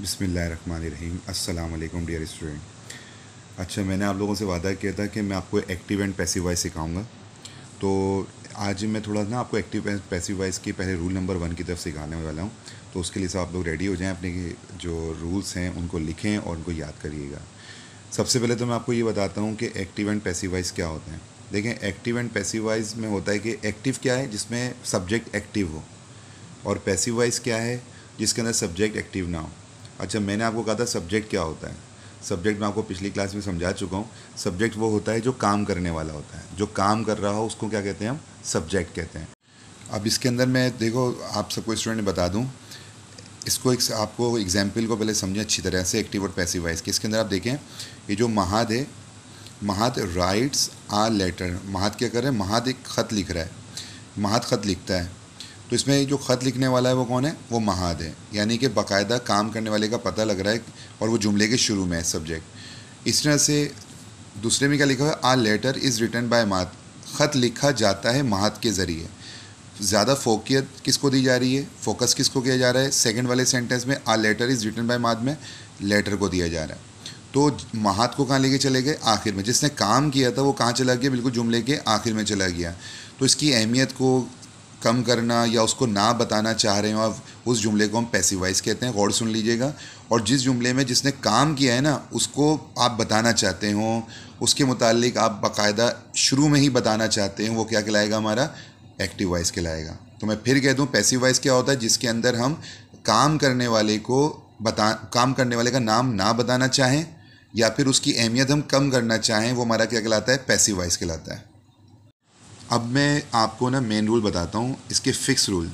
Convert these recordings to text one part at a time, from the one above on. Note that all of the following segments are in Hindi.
बिसमीम् अल्लाम डियर स्टूडेंट अच्छा मैंने आप लोगों से वादा किया था कि मैं आपको एक्टिव एंड पैसिव वाइज सिखाऊंगा तो आज मैं थोड़ा ना आपको एक्टिव एंड पैसिव वाइज के पहले रूल नंबर वन की तरफ सिखाने वाला हूँ तो उसके लिए सब आप लोग रेडी हो जाएं अपने जो रूल्स हैं उनको लिखें और उनको याद करिएगा सबसे पहले तो मैं आपको ये बताता हूँ कि एक्टिव एंड पैसिव वाइज क्या होते हैं देखें एक्टिव एंड पैसिव वाइज में होता है कि एक्टिव क्या है जिसमें सब्जेक्ट एक्टिव हो और पैसिव वाइज क्या है जिसके अंदर सब्जेक्ट एक्टिव ना हो अच्छा मैंने आपको कहा था सब्जेक्ट क्या होता है सब्जेक्ट मैं आपको पिछली क्लास में समझा चुका हूँ सब्जेक्ट वो होता है जो काम करने वाला होता है जो काम कर रहा हो उसको क्या कहते हैं हम सब्जेक्ट कहते हैं अब इसके अंदर मैं देखो आप सबको स्टूडेंट बता दूँ इसको एक आपको एग्जाम्पल को पहले समझें अच्छी तरह से एक्टिव और पैसिव वाइज के इसके अंदर आप देखें ये जो महाद है महाद राइट्स आ लेटर महाद क्या कर रहे हैं महाद एक ख़त लिख रहा है महाद ख़त लिखता है तो इसमें जो ख़त लिखने वाला है वो कौन है वो महाद है यानी कि बाकायदा काम करने वाले का पता लग रहा है और वो जुमले के शुरू में है सब्जेक्ट इस तरह से दूसरे में क्या लिखा हुआ है a letter is written by माद ख़त लिखा जाता है महाद के ज़रिए ज़्यादा फोकियत किसको दी जा रही है फोकस किसको किया जा रहा है सेकंड वाले सेंटेंस में a letter is written by माद में लेटर को दिया जा रहा है तो महात को कहाँ लेके चले गए आखिर में जिसने काम किया था वो कहाँ चला गया बिल्कुल जुमले के आखिर में चला गया तो इसकी अहमियत को कम करना या उसको ना बताना चाह रहे हो आप उस जुमले को हम पैसिवाइज कहते हैं गौर सुन लीजिएगा और जिस जुमले में जिसने काम किया है ना उसको आप बताना चाहते हो उसके मुतालिक आप बाकायदा शुरू में ही बताना चाहते हो वो क्या कहलाएगा हमारा एक्टिव वाइज कहलाएगा तो मैं फिर कह दूँ पैसिव वाइज़ क्या होता है जिसके अंदर हम काम करने वाले को बता काम करने वाले का नाम ना बताना चाहें या फिर उसकी अहमियत हम कम करना चाहें वो हमारा क्या कहलाता है पैसिव वाइज़ कहलाता है अब मैं आपको ना मेन रूल बताता हूँ इसके फ़िक्स रूल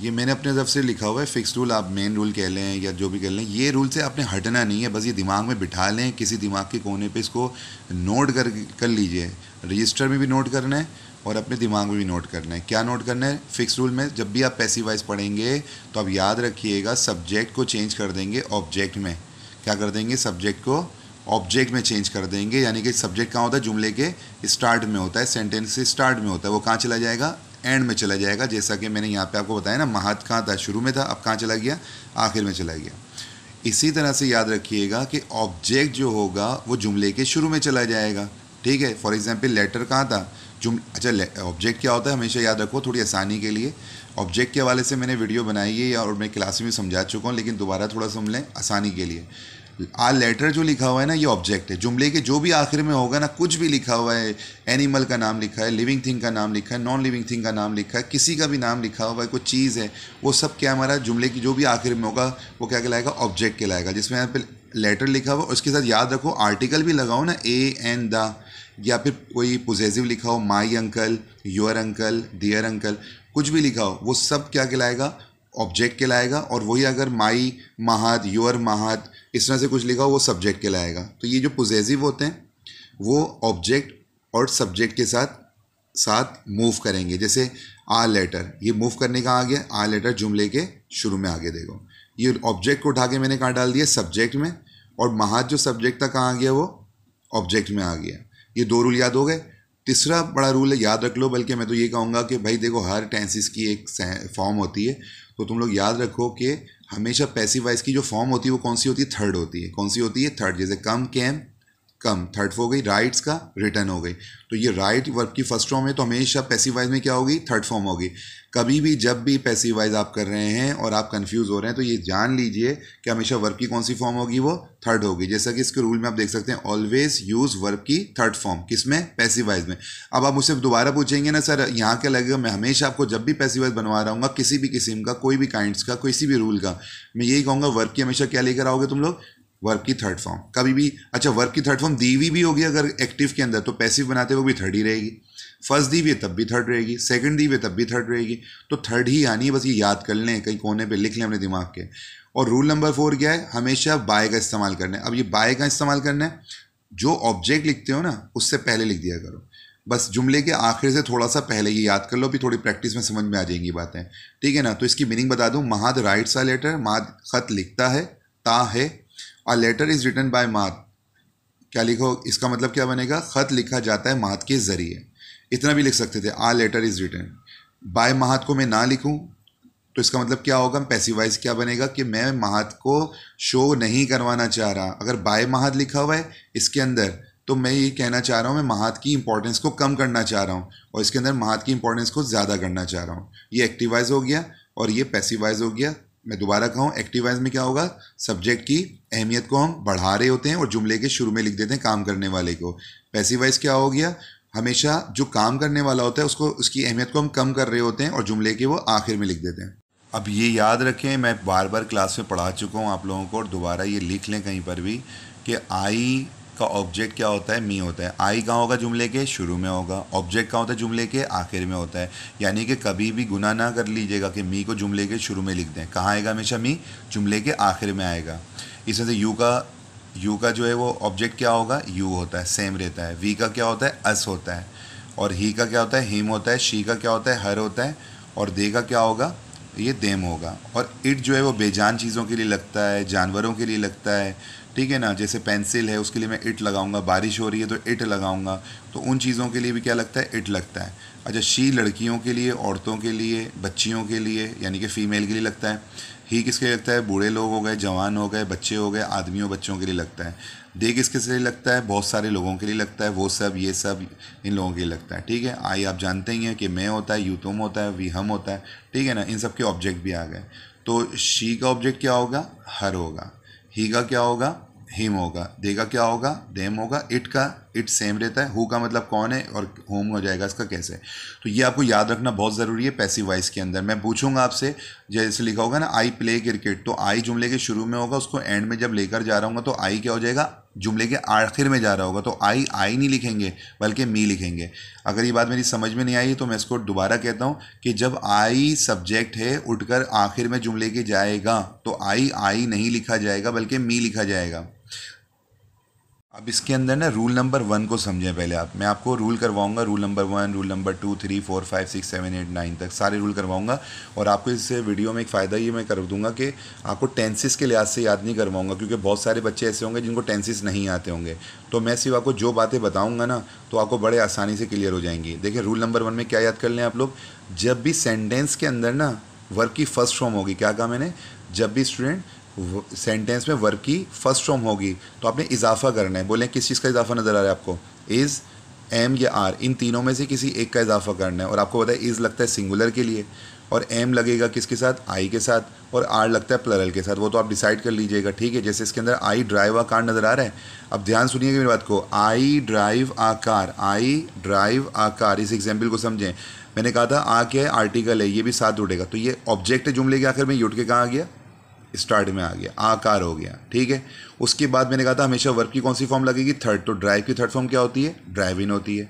ये मैंने अपने तरफ से लिखा हुआ है फ़िक्स रूल आप मेन रूल कह लें या जो भी कह लें ये रूल से आपने हटना नहीं है बस ये दिमाग में बिठा लें किसी दिमाग के कोने पे इसको नोट कर कर लीजिए रजिस्टर में भी नोट करना है और अपने दिमाग में भी नोट करना है क्या नोट करना है फ़िक्स रूल में जब भी आप पैसी वाइज पढ़ेंगे तो आप याद रखिएगा सब्जेक्ट को चेंज कर देंगे ऑब्जेक्ट में क्या कर देंगे सब्जेक्ट को ऑब्जेक्ट में चेंज कर देंगे यानी कि सब्जेक्ट कहाँ होता है जुमले के स्टार्ट में होता है सेंटेंस के स्टार्ट में होता है वो कहाँ चला जाएगा एंड में चला जाएगा जैसा कि मैंने यहाँ पे आपको बताया ना महत कहाँ था शुरू में था अब कहाँ चला गया आखिर में चला गया इसी तरह से याद रखिएगा कि ऑब्जेक्ट जो होगा वो जुमले के शुरू में चला जाएगा ठीक है फॉर एग्जाम्पल लेटर कहाँ था जुम अच्छा ऑब्जेक्ट क्या होता है हमेशा याद रखो थोड़ी आसानी के लिए ऑब्जेक्ट के हवाले से मैंने वीडियो बनाई है और मैं क्लास में समझा चुका हूँ लेकिन दोबारा थोड़ा समझ लें आसानी के लिए आ लेटर जो लिखा हुआ है ना ये ऑब्जेक्ट है जुमले के जो भी आखिर में होगा ना कुछ भी लिखा हुआ है एनिमल का नाम लिखा है लिविंग थिंग का नाम लिखा है नॉन लिविंग थिंग का नाम लिखा है किसी का भी नाम लिखा हुआ है कोई चीज़ है वो सब क्या हमारा जुमले की जो भी आखिर में होगा वो क्या कहलाएगा ऑब्जेक्ट कहलाएगा जिसमें यहाँ पे लेटर लिखा हुआ उसके साथ याद रखो आर्टिकल भी लगाओ ना ए एन द या फिर कोई पोजेसिव लिखा हो my uncle your uncle dear uncle कुछ भी लिखा हो वो सब क्या कहलाएगा ऑब्जेक्ट के लाएगा और वही अगर माई महाद योर महाद इस तरह से कुछ लिखा हो वो सब्जेक्ट के लाएगा तो ये जो पोजेसिव होते हैं वो ऑब्जेक्ट और सब्जेक्ट के साथ साथ मूव करेंगे जैसे आ लेटर ये मूव करने का आ गया आ लेटर जुमले के शुरू में आगे देखो ये ऑब्जेक्ट को उठा के मैंने कहाँ डाल दिया सब्जेक्ट में और महाद जो सब्जेक्ट था कहाँ आ गया वो ऑब्जेक्ट में आ गया ये दो रूल याद हो गए तीसरा बड़ा रूल है याद रख लो बल्कि मैं तो ये कहूँगा कि भाई देखो हर टेंसिस की एक फॉर्म होती है तो तुम लोग याद रखो कि हमेशा पैसिव वाइज की जो फॉर्म होती है वो कौन सी होती है थर्ड होती है कौन सी होती है थर्ड जैसे come came come third form हो गई राइट्स का रिटर्न हो गई तो ये राइट वर्ब की फर्स्ट फॉर्म है तो हमेशा पैसिवाइज में क्या होगी थर्ड फॉर्म होगी कभी भी जब भी पैसिवाइज आप कर रहे हैं और आप कंफ्यूज हो रहे हैं तो ये जान लीजिए कि हमेशा वर्ब की कौन सी फॉर्म होगी वो थर्ड होगी जैसा कि इसके रूल में आप देख सकते हैं ऑलवेज यूज़ वर्ब की थर्ड फॉर्म किस में पैसिवाइज में अब आप मुझसे दोबारा पूछेंगे ना सर यहाँ क्या लगेगा मैं हमेशा आपको जब भी पैसिवाइज बनवा रहा हूँ किसी भी किस्म का कोई भी काइंड्स का किसी भी रूल का मैं यही कहूँगा वर्ब की हमेशा क्या लेकर आओगे तुम लोग वर्क की थर्ड फॉर्म कभी भी अच्छा वर्क की थर्ड फॉर्म दी हुई भी होगी अगर एक्टिव के अंदर तो पैसिव बनाते हुए भी थर्ड ही रहेगी फर्स्ट दी हुई तब भी थर्ड रहेगी सेकंड दी हुई तब भी थर्ड रहेगी तो थर्ड ही आनी है बस ये याद कर लें कहीं कोने पे लिख लें अपने दिमाग के और रूल नंबर फोर क्या है हमेशा बाय का इस्तेमाल करना है अब ये बाय का इस्तेमाल करना है जो ऑब्जेक्ट लिखते हो ना उससे पहले लिख दिया करो बस जुमले के आखिर से थोड़ा सा पहले ये याद कर लो भी थोड़ी प्रैक्टिस में समझ में आ जाएंगी बातें ठीक है ना तो इसकी मीनिंग बता दूँ महाद राइट्स अ लेटर महाद खत लिखता है ता है a letter is written by मात क्या लिखो इसका मतलब क्या बनेगा ख़त लिखा जाता है मात के ज़रिए इतना भी लिख सकते थे a letter is written by महात को मैं ना लिखूं तो इसका मतलब क्या होगा पैसिवाइज क्या बनेगा कि मैं महात को शो नहीं करवाना चाह रहा अगर बाय महात लिखा हुआ है इसके अंदर तो मैं ये कहना चाह रहा हूँ मैं महात की इंपॉर्टेंस को कम करना चाह रहा हूँ और इसके अंदर महात की इंपॉर्टेंस को ज़्यादा करना चाह रहा हूँ ये एक्टिवाइज हो गया और ये पैसिवाइज हो गया मैं दोबारा कहूँ एक्टिव वॉइस में क्या होगा सब्जेक्ट की अहमियत को हम बढ़ा रहे होते हैं और जुमले के शुरू में लिख देते हैं काम करने वाले को पैसिव वॉइस क्या हो गया हमेशा जो काम करने वाला होता है उसको उसकी अहमियत को हम कम कर रहे होते हैं और जुमले के वो आखिर में लिख देते हैं अब ये याद रखें मैं बार बार क्लास में पढ़ा चुका हूँ आप लोगों को और दोबारा ये लिख लें कहीं पर भी कि आई का ऑब्जेक्ट क्या होता है मी होता है आई कहाँ होगा जुमले के शुरू में होगा ऑब्जेक्ट कहाँ होता है जुमले के आखिर में होता है यानी कि कभी भी गुना ना कर लीजिएगा कि मी को जुमले के शुरू में लिख दें कहाँ आएगा हमेशा मी जुमले के आखिर में आएगा इसमें से यू का यू का जो है वो ऑब्जेक्ट क्या होगा यू होता है सेम रहता है वी का क्या होता है अस होता है और ही का क्या होता है हिम होता है शी का क्या होता है हर होता है और दे का क्या होगा ये देम होगा और इट जो है वो बेजान चीज़ों के लिए लगता है जानवरों के लिए लगता है ठीक है ना जैसे पेंसिल है उसके लिए मैं इट लगाऊंगा बारिश हो रही है तो इट लगाऊंगा तो उन चीज़ों के लिए भी क्या लगता है इट लगता है अच्छा शी लड़कियों के लिए औरतों के लिए बच्चियों के लिए यानी कि फ़ीमेल के लिए लगता है ही किसके लिए लगता है बूढ़े लोग हो गए जवान हो गए बच्चे हो गए आदमियों बच्चों के लिए लगता है दे किसके लिए लगता है बहुत सारे लोगों के लिए लगता है वो सब ये सब इन लोगों के लिए लगता है ठीक है आई आप जानते ही हैं कि मैं होता है यू तुम होता है वी हम होता है ठीक है ना इन सब के ऑब्जेक्ट भी आ गए तो शी का ऑब्जेक्ट क्या होगा हर होगा ही का क्या होगा हिम होगा दे का क्या होगा देम होगा इट का इट सेम रहता है हु का मतलब कौन है और होम हो जाएगा इसका कैसे तो ये आपको याद रखना बहुत ज़रूरी है पैसिव वाइस के अंदर मैं पूछूंगा आपसे जैसे लिखा होगा ना आई प्ले क्रिकेट तो आई जुमले के शुरू में होगा उसको एंड में जब लेकर जा रहा हूँ तो आई क्या हो जाएगा जुमले के आखिर में जा रहा होगा तो आई आई नहीं लिखेंगे बल्कि मी लिखेंगे अगर ये बात मेरी समझ में नहीं आई तो मैं इसको दोबारा कहता हूँ कि जब आई सब्जेक्ट है उठकर आखिर में जुमले के जाएगा तो आई आई नहीं लिखा जाएगा बल्कि मी लिखा जाएगा अब इसके अंदर ना रूल नंबर वन को समझें पहले आप मैं आपको रूल करवाऊंगा rule number one rule number two three four five six seven eight nine तक सारे रूल करवाऊंगा और आपको इस वीडियो में एक फ़ायदा ये मैं कर दूंगा कि आपको टेंसिस के लिहाज से याद नहीं करवाऊंगा क्योंकि बहुत सारे बच्चे ऐसे होंगे जिनको टेंसिस नहीं आते होंगे तो मैं सिर्फ आपको जो बातें बताऊँगा ना तो आपको बड़े आसानी से क्लियर हो जाएंगी देखिए रूल नंबर वन में क्या याद कर लें आप लोग जब भी सेंटेंस के अंदर ना वर्क की फर्स्ट फॉर्म होगी क्या कहा मैंने जब भी स्टूडेंट सेंटेंस में वर्ब की फर्स्ट फॉर्म होगी तो आपने इजाफा करना है बोलें किस चीज़ का इजाफा नज़र आ रहा है आपको इज़ एम या आर इन तीनों में से किसी एक का इजाफा करना है और आपको पता है इज़ लगता है सिंगुलर के लिए और एम लगेगा किसके साथ आई के साथ और आर लगता है प्लरल के साथ वो तो आप डिसाइड कर लीजिएगा ठीक है जैसे इसके अंदर आई ड्राइव आ कार नज़र आ रहा है अब ध्यान सुनिए मेरी बात को I drive a car I drive a car इस एग्जाम्पल को समझें मैंने कहा था आ क्या है आर्टिकल है ये भी साथ उठेगा तो ये ऑब्जेक्ट है जुमले के आखिर में यूट के कहाँ आ गया स्टार्ट में आ गया आकार हो गया ठीक है उसके बाद मैंने कहा था हमेशा वर्ब की कौन सी फॉर्म लगेगी थर्ड तो ड्राइव की थर्ड फॉर्म क्या होती है ड्राइव इन होती है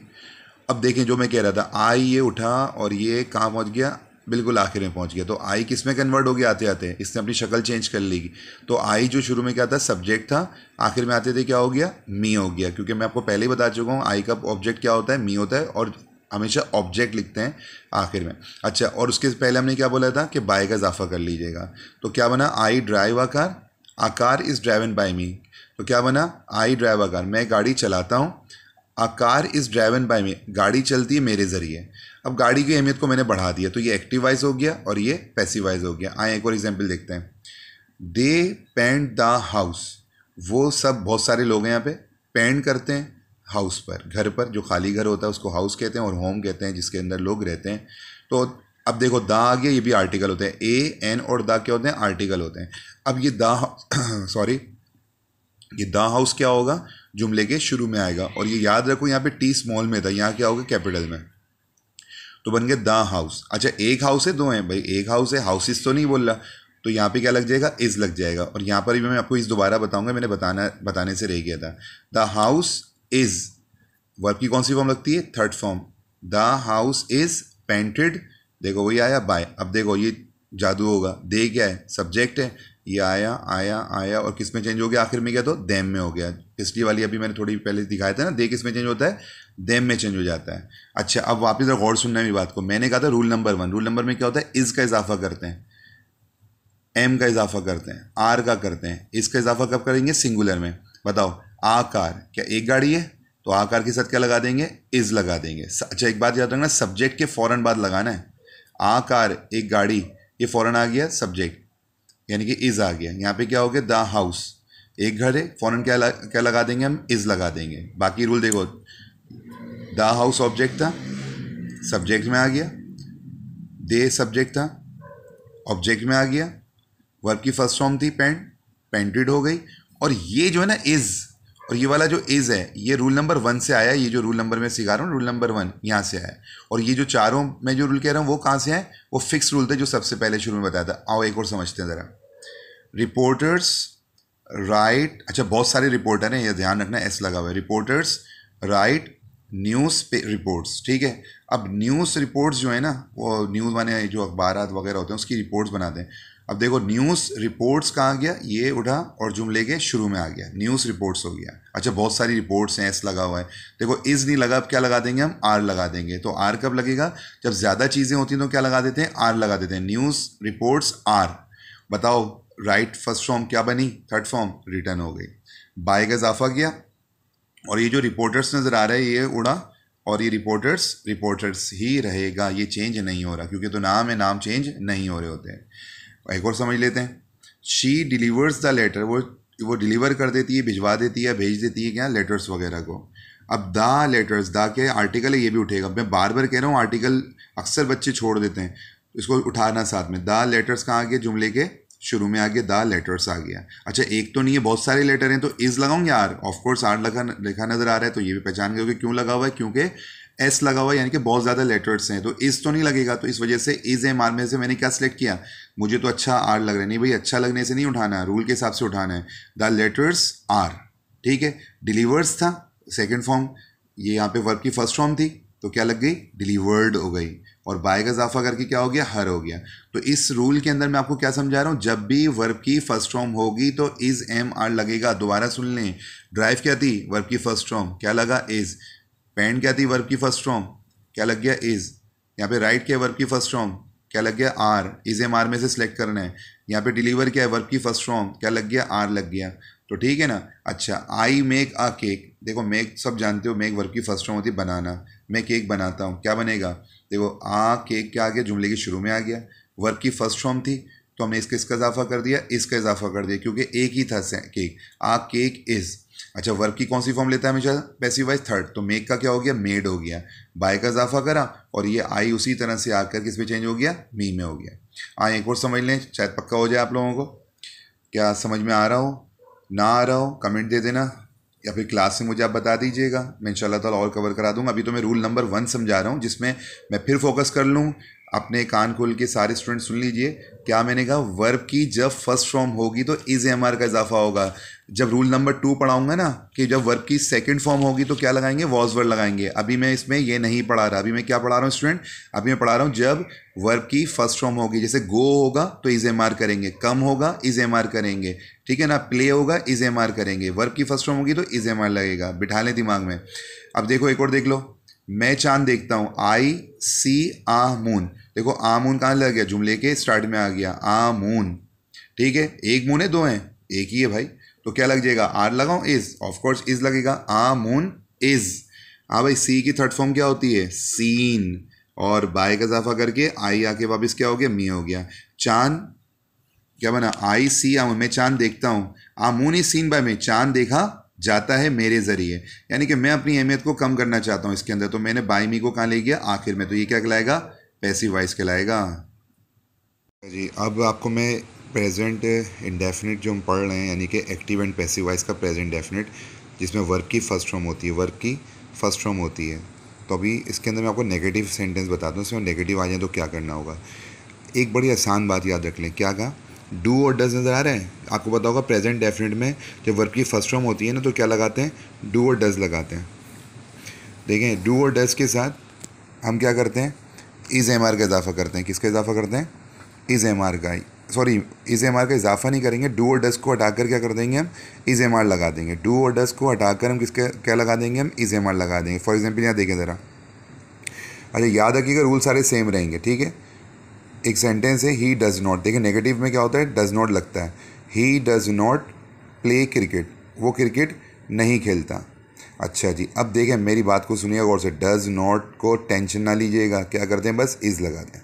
अब देखें जो मैं कह रहा था आई ये उठा और ये कहाँ पहुँच गया बिल्कुल आखिर में पहुँच गया तो आई किस में कन्वर्ट हो गया आते आते इसने अपनी शक्ल चेंज कर लेगी तो आई जो शुरू में क्या था सब्जेक्ट था आखिर में आते थे क्या हो गया मी हो गया क्योंकि मैं आपको पहले ही बता चुका हूँ आई का ऑब्जेक्ट क्या होता है मी होता है और हमेशा ऑब्जेक्ट लिखते हैं आखिर में अच्छा और उसके पहले हमने क्या बोला था कि बाय का इजाफा कर लीजिएगा तो क्या बना I drive a car car is driven by me तो क्या बना आई ड्राइव आकार मैं गाड़ी चलाता हूँ a car is driven by me गाड़ी चलती है मेरे ज़रिए अब गाड़ी की अहमियत को मैंने बढ़ा दिया तो ये एक्टिवाइज हो गया और ये पैसिवाइज हो गया आए एक और एग्जाम्पल देखते हैं दे पेंट द हाउस वो सब बहुत सारे लोग हैं यहाँ पे पेंट करते हैं हाउस पर घर पर जो खाली घर होता है उसको हाउस कहते हैं और होम कहते हैं जिसके अंदर लोग रहते हैं तो अब देखो दा आ गया ये भी आर्टिकल होते हैं ए एन और दा क्या होते हैं आर्टिकल होते हैं अब ये दा सॉरी ये दा हाउस क्या होगा जुमले के शुरू में आएगा और ये याद रखो यहाँ पे टी स्मॉल में था यहाँ क्या होगा कैपिटल में तो बन गया दा हाउस अच्छा एक हाउस है दो हैं भाई एक हाउस है हाउसेस तो नहीं बोल रहा तो यहाँ पे क्या लग जाएगा इज़ लग जाएगा और यहाँ पर भी मैं आपको इस दोबारा बताऊंगा मैंने बताना बताने से रह गया था द हाउस इज वर्ब की कौन सी फॉर्म लगती है third form the house is painted देखो वही आया बाय अब देखो ये जादू होगा दे क्या है सब्जेक्ट है ये आया आया आया और किस में चेंज हो गया आखिर में क्या तो देम में हो गया पिछली वाली अभी मैंने थोड़ी पहले दिखाया था ना दे किस में चेंज होता है देम में चेंज हो जाता है अच्छा अब वापस जरा गौर सुनना मेरी बात को मैंने कहा था rule number one rule number में क्या होता है इज़ का इजाफा करते हैं एम का इजाफा करते हैं आर का करते हैं इसका इजाफा कब करेंगे सिंगुलर में बताओ आकार क्या एक गाड़ी है तो आकार के साथ क्या लगा देंगे इज़ लगा देंगे अच्छा एक बात याद रखना सब्जेक्ट के फ़ौरन बाद लगाना है आकार एक गाड़ी ये फ़ौरन आ गया सब्जेक्ट यानी कि इज़ आ गया यहाँ पे क्या हो गया द हाउस एक घर है फ़ौरन क्या लग, क्या लगा देंगे हम इज़ लगा देंगे बाकी रूल देखो द हाउस ऑब्जेक्ट था सब्जेक्ट में आ गया दे सब्जेक्ट था ऑब्जेक्ट में आ गया वर्ब की फर्स्ट फॉर्म थी पेंट पेंटेड हो गई और ये जो है ना इज़ और ये वाला जो इज़ है ये रूल नंबर वन से आया ये जो रूल नंबर मैं सिखा रहा हूँ रूल नंबर वन यहाँ से आया और ये जो चारों मैं जो रूल कह रहा हूँ वो कहाँ से है वो फिक्स रूल थे जो सबसे पहले शुरू में बताया था आओ एक और समझते हैं ज़रा रिपोर्टर्स राइट अच्छा बहुत सारे रिपोर्टर हैं ये ध्यान रखना एस लगा हुआ है रिपोर्टर्स राइट न्यूज़ पे रिपोर्ट्स ठीक है अब न्यूज़ रिपोर्ट्स जो है ना वो न्यूज़ वाले जो अखबार वगैरह होते हैं उसकी रिपोर्ट्स बनाते हैं अब देखो न्यूज़ रिपोर्ट्स कहाँ गया ये उठा और जुमले के शुरू में आ गया न्यूज़ रिपोर्ट्स हो गया अच्छा बहुत सारी रिपोर्ट्स हैं एस लगा हुआ है देखो इज़ नहीं लगा अब क्या लगा देंगे हम आर लगा देंगे तो आर कब लगेगा जब ज़्यादा चीज़ें होती हैं तो क्या लगा देते हैं आर लगा देते हैं न्यूज़ रिपोर्ट्स आर बताओ राइट फर्स्ट फॉर्म क्या बनी थर्ड फॉर्म रिटर्न हो गई बाय का इजाफा किया और ये जो रिपोर्टर्स नज़र आ रहे हैं ये उड़ा और ये रिपोर्टर्स रिपोर्टर्स ही रहेगा ये चेंज नहीं हो रहा क्योंकि तो नाम है नाम चेंज नहीं हो रहे होते हैं एक और समझ लेते हैं शी डिलीवर्स द लेटर वो वो डिलीवर कर देती है भिजवा देती है भेज देती है क्या लेटर्स वगैरह को अब दा लेटर्स दा के आर्टिकल है ये भी उठेगा मैं बार बार कह रहा हूँ आर्टिकल अक्सर बच्चे छोड़ देते हैं इसको उठाना साथ में दा लेटर्स कहाँ आ गए जुमले के शुरू में आगे द लेटर्स आ गया अच्छा एक तो नहीं है बहुत सारे लेटर हैं तो इज लगाऊंगे यार ऑफकोर्स आर लगा लिखा नजर आ रहा है तो ये भी पहचान गए क्यों लगा हुआ है क्योंकि एस लगा हुआ है यानी कि बहुत ज़्यादा लेटर्स हैं तो इस तो नहीं लगेगा तो इस वजह से इज एम आर में से मैंने क्या सिलेक्ट किया मुझे तो अच्छा आर लग रहा है नहीं भाई अच्छा लगने से नहीं उठाना रूल के हिसाब से उठाना है द लेटर्स आर ठीक है डिलीवर्स था सेकेंड फॉर्म ये यहाँ पे वर्ब की फर्स्ट फॉर्म थी तो क्या लग गई डिलीवर्ड हो गई और बाय का इजाफा करके क्या हो गया हर हो गया तो इस रूल के अंदर मैं आपको क्या समझा रहा हूँ जब भी वर्ब की फर्स्ट फॉर्म होगी तो इज़ एम आर लगेगा दोबारा सुन लें ड्राइव क्या थी वर्ब की फर्स्ट फॉर्म क्या लगा इज़ पेंट क्या थी वर्ब की फर्स्ट फॉर्म क्या लग गया इज़ यहाँ पे राइट क्या वर्ब की फर्स्ट फॉर्म क्या लग गया आर इज एम आर में से सिलेक्ट करना है यहाँ पे डिलीवर क्या है वर्क की फर्स्ट फॉर्म क्या लग गया आर लग गया तो ठीक है ना अच्छा आई मेक अ केक देखो मेक सब जानते हो मेक वर्क की फर्स्ट फॉर्म होती है बनाना मैं केक बनाता हूँ क्या बनेगा देखो आ केक क्या आ गया जुमले के शुरू में आ गया वर्क की फर्स्ट फॉर्म थी तो हमने इसका इसका इजाफा कर दिया इसका इजाफा कर दिया क्योंकि एक ही था केक आ केक इज़ अच्छा वर्ब की कौन सी फॉर्म लेता है हमेशा पैसिव वाइज थर्ड तो मेक का क्या हो गया मेड हो गया बाय का इजाफा करा और ये आई उसी तरह से आकर किस पे चेंज हो गया मी में हो गया हाँ एक और समझ लें शायद पक्का हो जाए आप लोगों को क्या समझ में आ रहा हो ना आ रहा हो कमेंट दे देना या फिर क्लास से मुझे आप बता दीजिएगा मैं इन ताला और कवर करा दूंगा अभी तो मैं रूल नंबर वन समझा रहा हूँ जिसमें मैं फिर फोकस कर लूँ अपने कान खोल के सारे स्टूडेंट सुन लीजिए क्या मैंने कहा वर्ब की जब फर्स्ट फॉर्म होगी तो इज एम आर का इजाफा होगा जब रूल नंबर टू पढ़ाऊंगा ना कि जब वर्ब की सेकंड फॉर्म होगी तो क्या लगाएंगे वॉज वर्ड लगाएंगे अभी मैं इसमें ये नहीं पढ़ा रहा अभी मैं क्या पढ़ा रहा हूँ स्टूडेंट अभी मैं पढ़ा रहा हूँ जब वर्ब की फर्स्ट फॉर्म होगी जैसे गो होगा तो इज एम आर करेंगे कम होगा इज एम आर करेंगे ठीक है ना प्ले होगा इज एम आर करेंगे वर्ब की फर्स्ट फॉर्म होगी तो इज एम आर लगेगा बिठा लें दिमाग में अब देखो एक और देख लो मैं चांद देखता हूँ आई सी आ मून देखो आ मून कहाँ लग गया जुमले के स्टार्ट में आ गया आ मून ठीक है एक मून है दो हैं एक ही है भाई तो क्या लग जाएगा आर लगाऊँ इज ऑफकोर्स इज लगेगा आ मून इज हाँ भाई सी की थर्ड फॉर्म क्या होती है सीन और बाय का इजाफा करके आई आके वापस क्या हो गया मी हो गया चांद क्या बना आई सी आ मैं चांद देखता हूँ a moon is seen by me चांद देखा जाता है मेरे ज़रिए यानी कि मैं अपनी अहमियत को कम करना चाहता हूँ इसके अंदर तो मैंने बाई मी को कहाँ ले गया आखिर में तो ये क्या कहलाएगा पैसिव वाइज कहलाएगा जी अब आपको मैं प्रेजेंट इंडेफिनिट जो हम पढ़ रहे हैं यानी कि एक्टिव एंड पैसिव वॉइस का प्रेजेंट डेफिनिट जिसमें वर्क की फर्स्ट फॉर्म होती है वर्क की फर्स्ट फॉर्म होती है तो अभी इसके अंदर मैं आपको नेगेटिव सेंटेंस बताता हूँ इसमें नेगेटिव आ जाए तो क्या करना होगा एक बड़ी आसान बात याद रख लें क्या कहा डू और डज नज़र आ रहे हैं आपको पता होगा प्रेजेंट डेफिनेट में जब वर्क की फर्स्ट फॉर्म होती है ना तो क्या लगाते हैं डू और डज लगाते हैं देखें डू और डज के साथ हम क्या करते हैं इज़ एम आर का इजाफा करते हैं किसका इजाफा करते हैं इज़ एम आर का सॉरी इज़ एम आर का इजाफा नहीं करेंगे डू और डज को हटा कर क्या कर देंगे हम इज़ एम आर लगा देंगे डू और डज को हटा कर हम किसके क्या लगा देंगे हम इज़ एम आर लगा देंगे फॉर एग्जाम्पल यहाँ देखें ज़रा अच्छा याद रखिएगा रूल सारे सेम रहेंगे ठीक है एक सेंटेंस है ही डज़ नॉट देखिए नेगेटिव में क्या होता है डज़ नॉट लगता है he does not play cricket वो क्रिकेट नहीं खेलता अच्छा जी अब देखें मेरी बात को सुनिएगा गौर से डज़ नॉट को टेंशन ना लीजिएगा क्या करते हैं बस इज़ लगा दें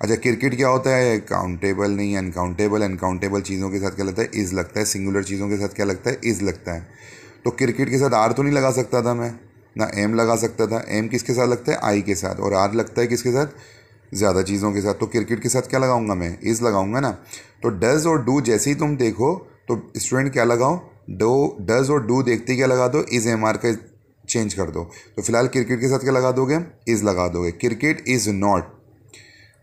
अच्छा क्रिकेट क्या होता है काउंटेबल नहीं अनकाउंटेबल अनकाउंटेबल चीज़ों के साथ क्या लगता है इज़ लगता है सिंगुलर चीज़ों के साथ क्या लगता है इज़ लगता है तो क्रिकेट के साथ आर तो नहीं लगा सकता था मैं ना एम लगा सकता था एम किसके साथ लगता है आई के साथ और आर लगता है किसके साथ ज़्यादा चीज़ों के साथ तो क्रिकेट के साथ क्या लगाऊंगा मैं इज़ लगाऊंगा ना तो डज और डू जैसे ही तुम देखो तो स्टूडेंट क्या लगाओ डो डज और डू देखते क्या लगा दो इज़ एम आर का चेंज कर दो तो फिलहाल क्रिकेट के साथ क्या लगा दोगे इज़ लगा दोगे क्रिकेट इज़ नॉट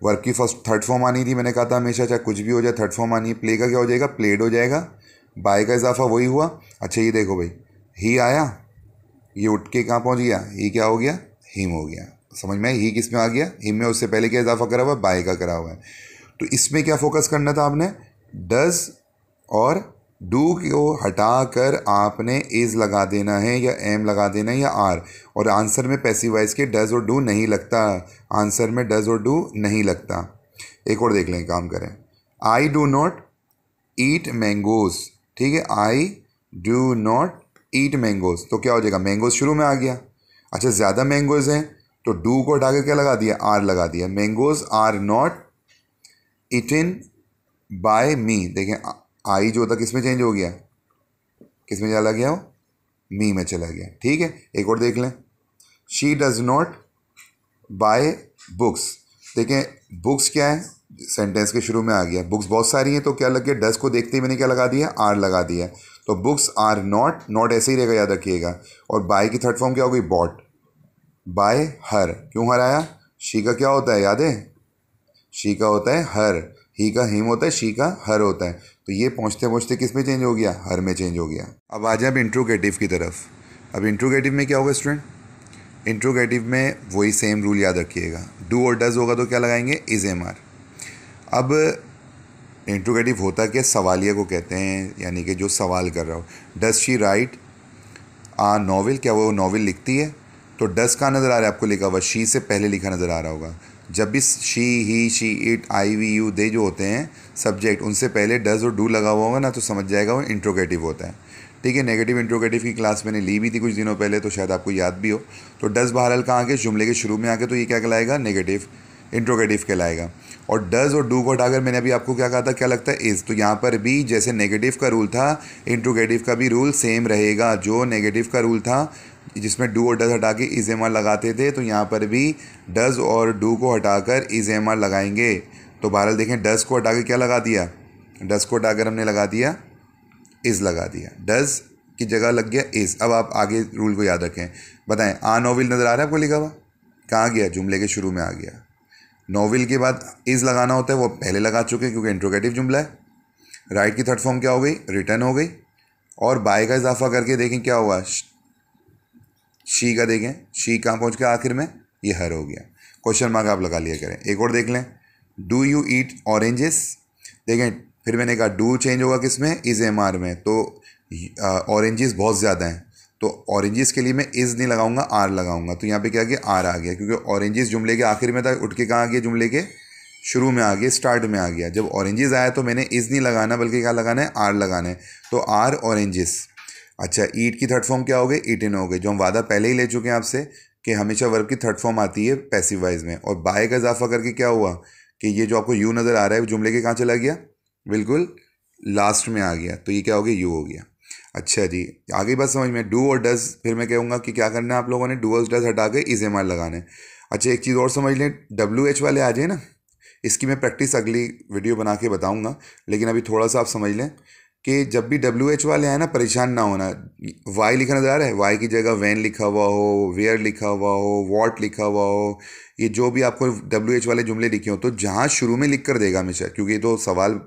वर्क की फर्स्ट थर्ड फॉर्म आनी थी मैंने कहा था हमेशा चाहे कुछ भी हो जाए थर्ड फॉर्म आनी प्ले का क्या हो जाएगा प्लेड हो जाएगा बाय का इजाफा वही हुआ अच्छा ये देखो भाई ही आया ये उठ के कहाँ पहुँच गया ही क्या हो गया हिम हो गया समझ में ही किस में आ गया ही में उससे पहले क्या इजाफा करा हुआ है बाय का करा हुआ है तो इसमें क्या फोकस करना था आपने डज और डू को हटा कर आपने इज़ लगा देना है या एम लगा देना है या आर और आंसर में पैसिव वाइज के डज और डू नहीं लगता आंसर में डज और डू नहीं लगता एक और देख लें काम करें I do not eat mangoes ठीक है I do not eat mangoes तो क्या हो जाएगा मैंगोज शुरू में आ गया अच्छा ज़्यादा मैंगोज हैं तो डू को हटा के क्या लगा दिया आर लगा दिया mangoes are not eaten by me देखें आई जो होता किसमें चेंज हो गया किसमें चला गया वो मी में चला गया ठीक है एक और देख लें she does not buy books देखें बुक्स क्या है सेंटेंस के शुरू में आ गया बुक्स बहुत सारी हैं तो क्या लग गया डस को देखते ही मैंने क्या लगा दिया आर लगा दिया तो बुक्स आर नॉट नॉट ऐसे ही रहेगा याद रखिएगा और बाय की थर्ड फॉर्म क्या हो गई बॉट बाय हर क्यों हराया शी का क्या होता है याद है शी का होता है हर ही का हिम होता है शी का हर होता है तो ये पहुँचते पहुँचते किस में चेंज हो गया हर में चेंज हो गया अब आ जाए अब इंट्रोगेटिव की तरफ अब इंट्रोगेटिव में क्या होगा स्टूडेंट इंट्रोगेटिव में वही सेम रूल याद रखिएगा डू और डज होगा तो क्या लगाएंगे इज एम आर अब इंट्रोगेटिव होता क्या सवालिया को कहते हैं यानी कि जो सवाल कर रहा हो does she write a novel क्या वो नॉवल लिखती है तो डस का नज़र आ रहा है आपको लिखा हुआ शी से पहले लिखा नज़र आ रहा होगा जब भी she he she it I we you they जो होते हैं सब्जेक्ट उनसे पहले डज और डू लगा हुआ होगा ना तो समझ जाएगा वो इंट्रोगेटिव होता है ठीक है नेगेटिव इंट्रोगेटिव की क्लास मैंने ली भी थी कुछ दिनों पहले तो शायद आपको याद भी हो तो डज बहरहाल कहाँ आके जुमले के शुरू में आके तो ये क्या कहलाएगा नेगेटिव इंट्रोगेटिव कहलाएगा और डज और डू को हटाकर मैंने अभी आपको क्या कहा था क्या लगता है इज़ तो यहाँ पर भी जैसे नेगेटिव का रूल था इंट्रोगेटिव का भी रूल सेम रहेगा जो नेगेटिव का रूल था जिसमें डू और डज हटा के इज एम आर लगाते थे तो यहाँ पर भी डज और डू को हटाकर आर लगाएंगे तो बहरहाल देखें डज को हटा के क्या लगा दिया डज को हटाकर हमने लगा दिया इज़ लगा दिया डज की जगह लग गया इज़ अब आप आगे रूल को याद रखें बताएं आ नोविल नज़र आ रहा है आपको लिखा हुआ कहाँ गया जुमले के शुरू में आ गया नोविल के बाद इज़ लगाना होता है वो पहले लगा चुके हैं क्योंकि इंट्रोगेटिव जुमला है राइट की थर्ड फॉर्म क्या हो गई रिटर्न हो गई और बाय का इजाफा करके देखें क्या हुआ शी का देखें शी कहाँ पहुँच गया आखिर में ये हर हो गया क्वेश्चन मार्क आप लगा लिया करें एक और देख लें डू यू ईट ऑरेंजेस देखें फिर मैंने कहा डू चेंज होगा किस में इज़ एम आर में तो ऑरेंजेस बहुत ज़्यादा हैं तो ऑरेंजेस के लिए मैं इज़ नहीं लगाऊंगा आर लगाऊंगा तो यहाँ पे क्या गया आर आ गया क्योंकि ऑरेंजेस जुमले के आखिर में था उठ के कहाँ आ गया जुमले के शुरू में आ गया स्टार्ट में आ गया जब ऑरेंजेस आया तो मैंने इज़ नहीं लगाना बल्कि क्या लगाना है आर लगाना है तो आर ऑरेंजेस अच्छा ईट की थर्ड फॉर्म क्या हो गई इन हो गई जो हम वादा पहले ही ले चुके हैं आपसे कि हमेशा वर्ब की थर्ड फॉर्म आती है पैसिव वाइज में और बाय का इजाफा करके क्या हुआ कि ये जो आपको यू नज़र आ रहा है वो जुमले के कहाँ चला गया बिल्कुल लास्ट में आ गया तो ये क्या हो गया यू हो गया अच्छा जी आगे बात समझ में डू और डज फिर मैं कहूँगा कि क्या करना है आप लोगों ने डू और डज हटा के इज एम आर लगाने अच्छा एक चीज़ और समझ लें डब्ल्यू एच वाले आ जाए ना इसकी मैं प्रैक्टिस अगली वीडियो बना के बताऊँगा लेकिन अभी थोड़ा सा आप समझ लें कि जब भी डब्ल्यू एच वाले आए ना परेशान ना होना वाई लिखा नजर आ रहा है वाई की जगह वैन लिखा हुआ हो वेयर लिखा हुआ हो वॉट लिखा हुआ हो ये जो भी आपको डब्ल्यू एच वाले जुमले लिखे हो तो जहाँ शुरू में लिख कर देगा हमेशा क्योंकि ये तो सवाल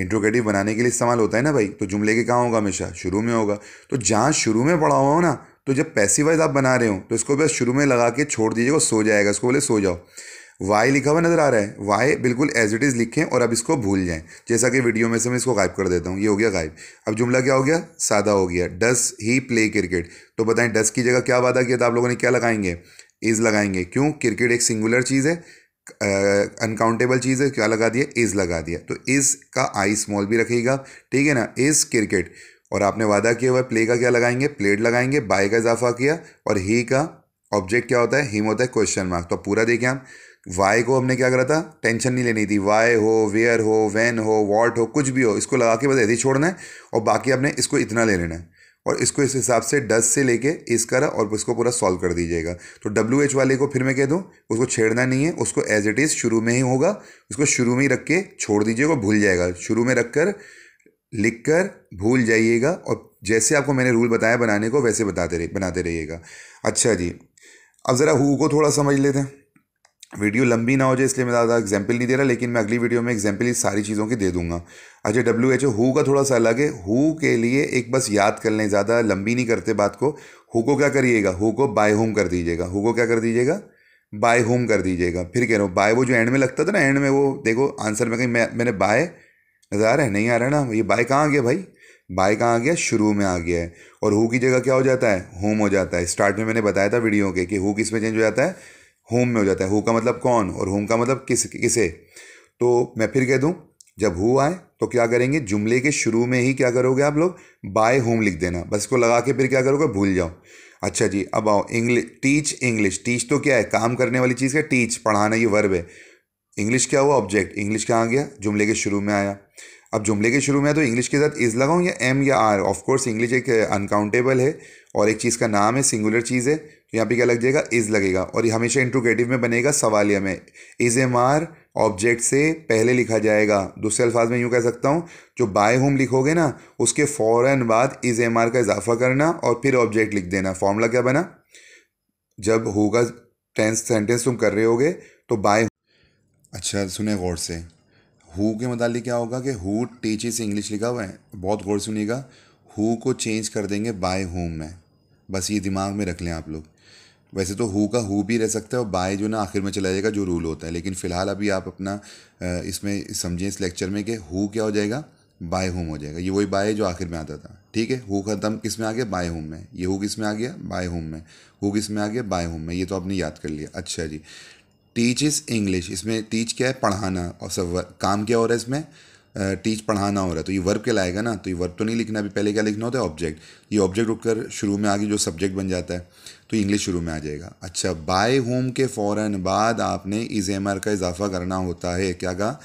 इंट्रोगेटिव बनाने के लिए इस्तेमाल होता है ना भाई तो जुमले के कहाँ होगा हमेशा शुरू में होगा तो जहाँ शुरू में पढ़ा हुआ हो ना तो जब पैसिवाइज आप बना रहे हो तो इसको बस शुरू में लगा के छोड़ दीजिएगा सो जाएगा इसको बोले सो जाओ वाई लिखा हुआ नज़र आ रहा है वाई बिल्कुल एज इट इज़ लिखें और अब इसको भूल जाएं जैसा कि वीडियो में से मैं इसको गायब कर देता हूं ये हो गया गायब अब जुमला क्या हो गया सादा हो गया डस ही प्ले क्रिकेट तो बताएं डस की जगह क्या वादा किया था आप लोगों ने क्या लगाएंगे इज़ लगाएंगे क्यों क्रिकेट एक सिंगुलर चीज़ है अनकाउंटेबल चीज़ है क्या लगा दिया इज़ लगा दिया तो इज़ का आई स्मॉल भी रखेगा ठीक है ना इज़ क्रिकेट और आपने वादा किया हुआ प्ले का क्या लगाएंगे प्लेट लगाएंगे बाय का इजाफा किया और ही का ऑब्जेक्ट क्या होता है हिम होता है क्वेश्चन मार्क तो पूरा देखें आप वाई को हमने क्या करा था टेंशन नहीं लेनी थी वाई हो वेयर हो वैन हो वॉट हो कुछ भी हो इसको लगा के बस ऐसे छोड़ना है और बाकी आपने इसको इतना ले लेना है और इसको इस हिसाब से डस से लेके इस करा और इसको पूरा सॉल्व कर दीजिएगा तो डब्ल्यू एच वाले को फिर मैं कह दूँ उसको छेड़ना नहीं है उसको एज इट इज़ शुरू में ही होगा उसको शुरू में ही रख के छोड़ दीजिएगा भूल जाएगा शुरू में रख कर लिख कर भूल जाइएगा और जैसे आपको मैंने रूल बताया बनाने को वैसे बताते रहे बनाते रहिएगा अच्छा जी अब ज़रा हु को थोड़ा समझ लेते हैं वीडियो लंबी ना हो जाए इसलिए मैं ज़्यादा एग्जाम्पल नहीं दे रहा लेकिन मैं अगली वीडियो में एग्जाम्पल इस सारी चीज़ों की दे दूंगा अच्छा डब्ल्यू एच ओ हु का थोड़ा सा अलग है हु के लिए एक बस याद कर लें ज़्यादा लंबी नहीं करते बात को हु को क्या करिएगा हु को बाय होम कर दीजिएगा हु को क्या कर दीजिएगा बाय होम कर दीजिएगा फिर कह रहा हूँ बाय वो जो एंड में लगता था ना एंड में वो देखो आंसर में कहीं मैं मैंने बाय नज़र आ रहा है नहीं आ रहा है ना ये बाय कहाँ आ गया भाई बाय कहाँ आ गया शुरू में आ गया है और हु की जगह क्या हो जाता है होम हो जाता है स्टार्ट में मैंने बताया था वीडियो के कि हु किस में चेंज हो जाता है होम में हो जाता है हु का मतलब कौन और होम का मतलब किस किसे तो मैं फिर कह दूँ जब हु आए तो क्या करेंगे जुमले के शुरू में ही क्या करोगे आप लोग बाय होम लिख देना बस इसको लगा के फिर क्या करोगे भूल जाओ अच्छा जी अब आओ इंग्लिश टीच इंग्लिश टीच तो क्या है काम करने वाली चीज़ है टीच पढ़ाना ये वर्ब है इंग्लिश क्या हुआ ऑब्जेक्ट इंग्लिश कहाँ गया जुमले के शुरू में आया अब जुमले के शुरू में आया तो इंग्लिश के साथ इज़ लगाऊँ या एम या आर ऑफकोर्स इंग्लिश एक अनकाउंटेबल है और एक चीज़ का नाम है सिंगुलर चीज़ है यहाँ पे क्या लग जाएगा इज़ लगेगा और ये हमेशा इंट्रोगेटिव में बनेगा सवालिया में इज़ एम आर ऑब्जेक्ट से पहले लिखा जाएगा दूसरे अल्फाज में यूँ कह सकता हूँ जो बाय होम लिखोगे ना उसके फ़ौरन बाद इज़ एम आर का इजाफा करना और फिर ऑब्जेक्ट लिख देना फॉर्मूला क्या बना जब होगा टेंस सेंटेंस तुम कर रहे होगे तो बाय अच्छा सुने गौर से हु के मतलब क्या होगा कि हु टीचेस इंग्लिश लिखा हुआ है बहुत गौर सुनिएगा हु को चेंज कर देंगे बाय होम में बस ये दिमाग में रख लें आप लोग वैसे तो हु का हु भी रह सकता है और बाय जो ना आखिर में चला जाएगा जो रूल होता है लेकिन फ़िलहाल अभी आप अपना इसमें समझें इस लेक्चर में कि हु क्या हो जाएगा बाय होम हो जाएगा ये वही बाय जो आखिर में आता था ठीक है हु खत्म किस में आ गया बाय होम में ये हु किस में आ गया बाय होम में हु किस में आ गया बाय होम में ये तो आपने याद कर लिया अच्छा जी टीच इज़ इंग्लिश इसमें टीच क्या है पढ़ाना और सब काम क्या हो रहा है इसमें टीच पढ़ाना हो रहा है तो ये वर्ब के लाएगा ना तो ये वर्ब तो नहीं लिखना अभी पहले क्या लिखना होता है ऑब्जेक्ट ये ऑब्जेक्ट उठकर शुरू में आगे जो सब्जेक्ट बन जाता है तो इंग्लिश शुरू में आ जाएगा अच्छा बाय होम के फ़ौर बाद आपने इज एम आर का इजाफा करना होता है क्या कहा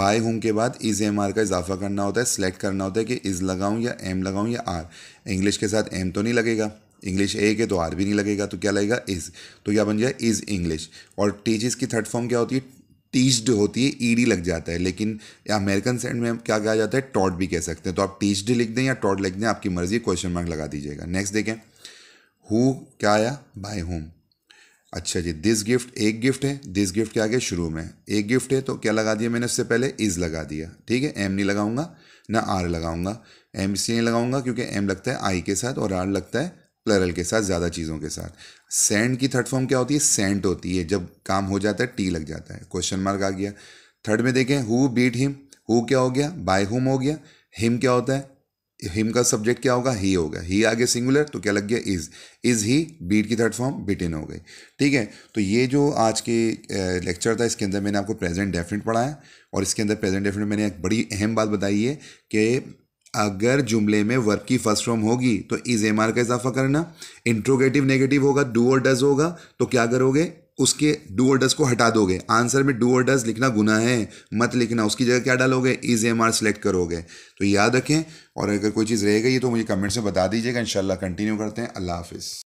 बाय होम के बाद इज एम आर का इजाफा करना होता है सिलेक्ट करना होता है कि इज़ लगाऊँ या एम लगाऊँ या आर इंग्लिश के साथ एम तो नहीं लगेगा इंग्लिश ए के तो आर भी नहीं लगेगा तो क्या लगेगा इज़ तो क्या बन जाए इज़ इंग्लिश और टीच की थर्ड फॉर्म क्या होती है टीच्ड होती है ईडी e लग जाता है लेकिन अमेरिकन सेंड में क्या कहा जाता है टॉट भी कह सकते हैं तो आप टीच्ड लिख दें या टॉट लिख दें आपकी मर्जी क्वेश्चन मार्क लगा दीजिएगा नेक्स्ट देखें हु क्या आया बाय होम अच्छा जी दिस गिफ्ट एक गिफ्ट है दिस गिफ्ट क्या आ गया शुरू में एक गिफ्ट है तो क्या लगा दिया मैंने उससे पहले इज़ लगा दिया ठीक है एम नहीं लगाऊंगा ना आर लगाऊंगा एम इसलिए नहीं लगाऊंगा क्योंकि एम लगता है आई के साथ और आर लगता है प्लरल के साथ ज़्यादा चीज़ों के साथ सेंड की थर्ड फॉर्म क्या होती है सेंट होती है जब काम हो जाता है टी लग जाता है क्वेश्चन मार्क आ गया थर्ड में देखें हु बीट हिम हु क्या हो गया बाय हुम हो गया हिम क्या होता है हिम का सब्जेक्ट क्या होगा ही होगा ही आगे सिंगुलर तो क्या लग गया इज इज ही बीट की थर्ड फॉर्म बिट इन हो गई ठीक है तो ये जो आज के लेक्चर था इसके अंदर मैंने आपको प्रेजेंट डेफिनेट पढ़ाया और इसके अंदर प्रेजेंट डेफिनेट मैंने एक बड़ी अहम बात बताई है कि अगर जुमले में वर्क की फर्स्ट फॉर्म होगी तो इज एम आर का इजाफा करना इंट्रोगेटिव नेगेटिव होगा डू और डज होगा तो क्या करोगे उसके डू और डज को हटा दोगे आंसर में डू और डज लिखना गुना है मत लिखना उसकी जगह क्या डालोगे इज एम आर सेलेक्ट करोगे तो याद रखें और अगर कोई चीज़ रह गई तो मुझे कमेंट्स में बता दीजिएगा इन कंटिन्यू करते हैं अल्लाह हाफिज़